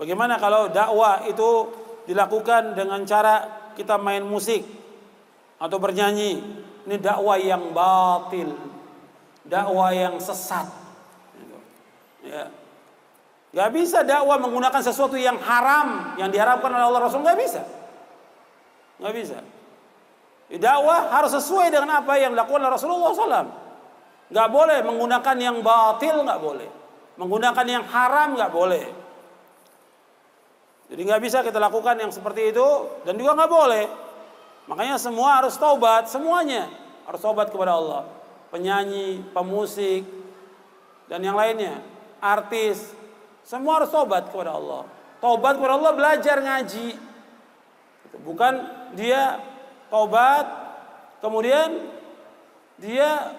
Bagaimana kalau dakwah itu dilakukan dengan cara kita main musik atau bernyanyi? Ini dakwah yang batil, dakwah yang sesat. Ya. Gak bisa dakwah menggunakan sesuatu yang haram yang diharapkan oleh Allah Rasul gak bisa. Gak bisa. Ya, dakwah harus sesuai dengan apa yang dilakukan oleh Rasulullah SAW. Gak boleh menggunakan yang batil gak boleh. Menggunakan yang haram gak boleh. Jadi nggak bisa kita lakukan yang seperti itu dan juga nggak boleh. Makanya semua harus taubat, semuanya harus taubat kepada Allah. Penyanyi, pemusik, dan yang lainnya, artis, semua harus taubat kepada Allah. Taubat kepada Allah belajar ngaji. Bukan dia taubat, kemudian dia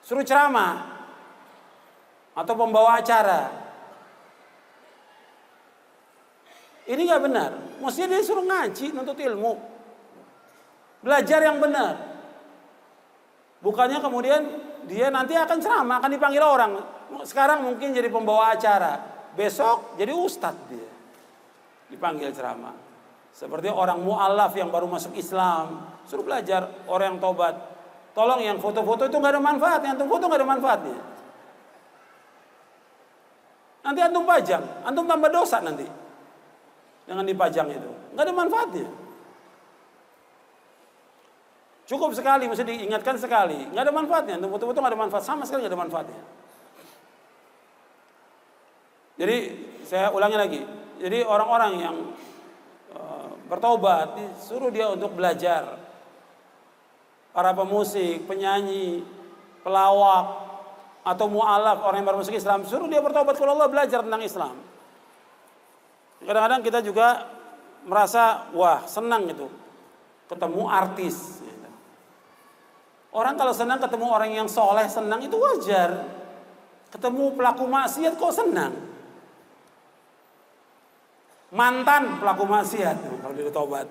suruh ceramah atau pembawa acara Ini nggak benar. Maksudnya dia suruh ngaji, nuntut ilmu. Belajar yang benar. Bukannya kemudian dia nanti akan ceramah, akan dipanggil orang. Sekarang mungkin jadi pembawa acara. Besok jadi ustadz dia. Dipanggil ceramah. Seperti orang mu'alaf yang baru masuk Islam. Suruh belajar orang yang tobat. Tolong yang foto-foto itu nggak ada manfaatnya. Yang foto nggak ada manfaatnya. Nanti antum pajang, antum tambah dosa nanti. Jangan dipajang itu. Nggak ada manfaatnya. Cukup sekali, mesti diingatkan sekali. Nggak ada manfaatnya. Betul-betul nggak ada manfaat. Sama sekali nggak ada manfaatnya. Jadi saya ulangi lagi. Jadi orang-orang yang uh, eh, bertobat disuruh dia untuk belajar. Para pemusik, penyanyi, pelawak, atau mualaf orang yang bermusik Islam suruh dia bertobat kalau Allah belajar tentang Islam Kadang-kadang kita juga merasa wah senang gitu ketemu artis. Orang kalau senang ketemu orang yang soleh senang itu wajar. Ketemu pelaku maksiat kok senang. Mantan pelaku maksiat nah, kalau dia tobat.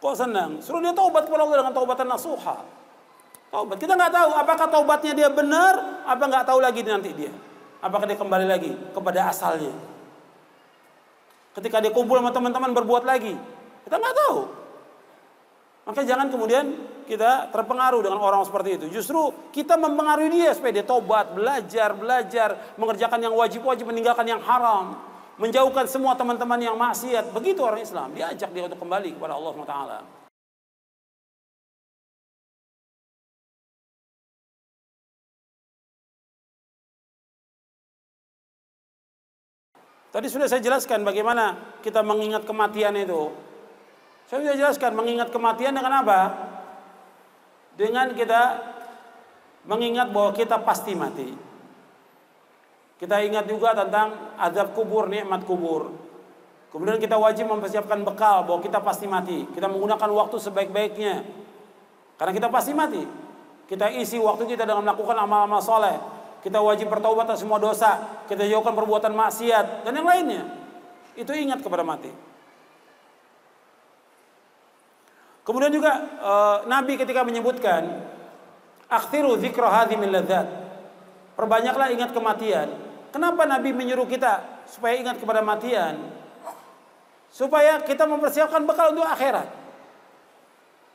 Kok senang? Suruh dia tobat kepada Allah dengan taubatan nasuha. Taubat. Kita nggak tahu apakah taubatnya dia benar apa nggak tahu lagi nanti dia. Apakah dia kembali lagi kepada asalnya. Ketika dia kumpul sama teman-teman berbuat lagi. Kita nggak tahu. Maka jangan kemudian kita terpengaruh dengan orang seperti itu. Justru kita mempengaruhi dia supaya dia tobat, belajar, belajar, mengerjakan yang wajib-wajib, meninggalkan yang haram, menjauhkan semua teman-teman yang maksiat. Begitu orang Islam, diajak dia untuk kembali kepada Allah SWT. Tadi sudah saya jelaskan bagaimana kita mengingat kematian itu. Saya sudah jelaskan mengingat kematian dengan apa? Dengan kita mengingat bahwa kita pasti mati. Kita ingat juga tentang azab kubur, nikmat kubur. Kemudian kita wajib mempersiapkan bekal bahwa kita pasti mati. Kita menggunakan waktu sebaik-baiknya. Karena kita pasti mati. Kita isi waktu kita dengan melakukan amal-amal soleh kita wajib bertaubat atas semua dosa, kita jauhkan perbuatan maksiat dan yang lainnya. Itu ingat kepada mati. Kemudian juga e, Nabi ketika menyebutkan akhiru dzikra hadhi min ladzat. Perbanyaklah ingat kematian. Kenapa Nabi menyuruh kita supaya ingat kepada matian? Supaya kita mempersiapkan bekal untuk akhirat.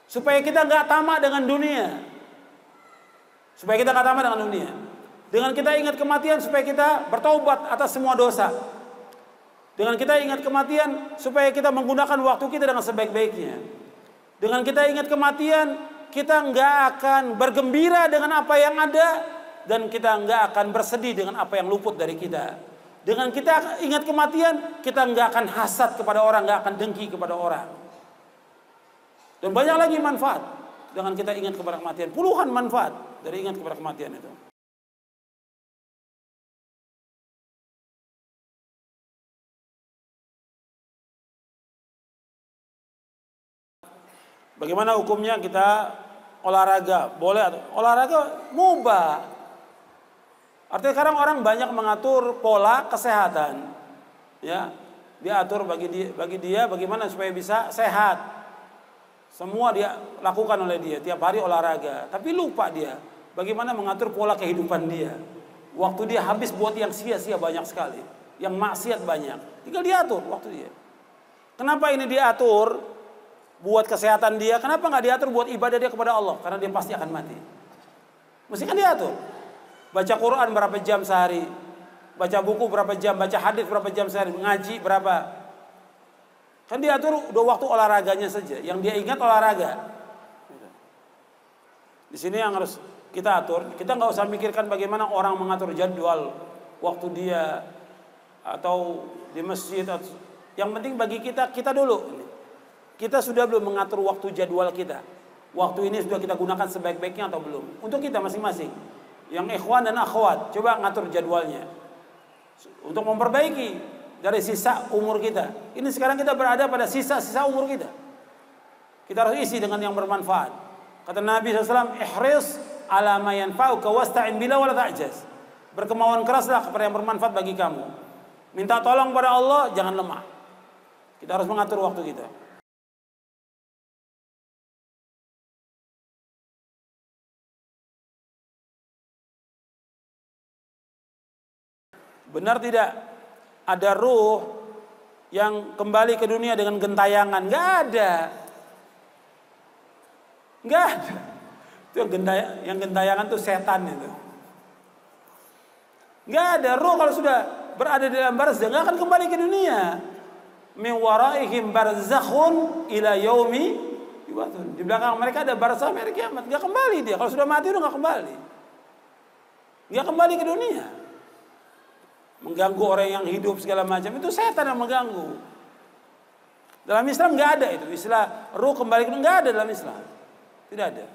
Supaya kita nggak tamak dengan dunia. Supaya kita nggak tamak dengan dunia. Dengan kita ingat kematian supaya kita bertobat atas semua dosa. Dengan kita ingat kematian supaya kita menggunakan waktu kita dengan sebaik-baiknya. Dengan kita ingat kematian, kita nggak akan bergembira dengan apa yang ada dan kita nggak akan bersedih dengan apa yang luput dari kita. Dengan kita ingat kematian, kita nggak akan hasad kepada orang, nggak akan dengki kepada orang. Dan banyak lagi manfaat dengan kita ingat kepada kematian. Puluhan manfaat dari ingat kepada kematian itu. Bagaimana hukumnya kita olahraga? Boleh atau olahraga mubah. Artinya sekarang orang banyak mengatur pola kesehatan. Ya, diatur bagi dia, bagi dia bagaimana supaya bisa sehat. Semua dia lakukan oleh dia tiap hari olahraga, tapi lupa dia bagaimana mengatur pola kehidupan dia. Waktu dia habis buat yang sia-sia banyak sekali, yang maksiat banyak. Tinggal diatur waktu dia. Kenapa ini diatur? buat kesehatan dia, kenapa nggak diatur buat ibadah dia kepada Allah? Karena dia pasti akan mati. Mesti kan diatur. Baca Quran berapa jam sehari? Baca buku berapa jam? Baca hadis berapa jam sehari? Ngaji berapa? Kan diatur Udah waktu olahraganya saja. Yang dia ingat olahraga. Di sini yang harus kita atur. Kita nggak usah mikirkan bagaimana orang mengatur jadwal waktu dia atau di masjid. Atau, yang penting bagi kita kita dulu. Kita sudah belum mengatur waktu jadwal kita. Waktu ini sudah kita gunakan sebaik-baiknya atau belum? Untuk kita masing-masing. Yang ikhwan dan akhwat, coba ngatur jadwalnya. Untuk memperbaiki dari sisa umur kita. Ini sekarang kita berada pada sisa-sisa umur kita. Kita harus isi dengan yang bermanfaat. Kata Nabi SAW, Ihris ala mayanfa'uka wasta'in bila wala ta'jaz. Berkemauan keraslah kepada yang bermanfaat bagi kamu. Minta tolong pada Allah, jangan lemah. Kita harus mengatur waktu kita. Benar tidak? Ada ruh yang kembali ke dunia dengan gentayangan? Gak ada. Gak ada. Itu yang, gentay yang gentayangan tuh setan itu. Gak ada ruh kalau sudah berada di dalam barzakh gak akan kembali ke dunia. Min waraihim barzakhun ila yaumi Di belakang mereka ada barzah mereka kiamat. Gak kembali dia. Kalau sudah mati udah gak kembali. Gak kembali ke dunia mengganggu orang yang hidup segala macam itu setan yang mengganggu. Dalam Islam nggak ada itu istilah ruh kembali nggak ada dalam Islam, tidak ada.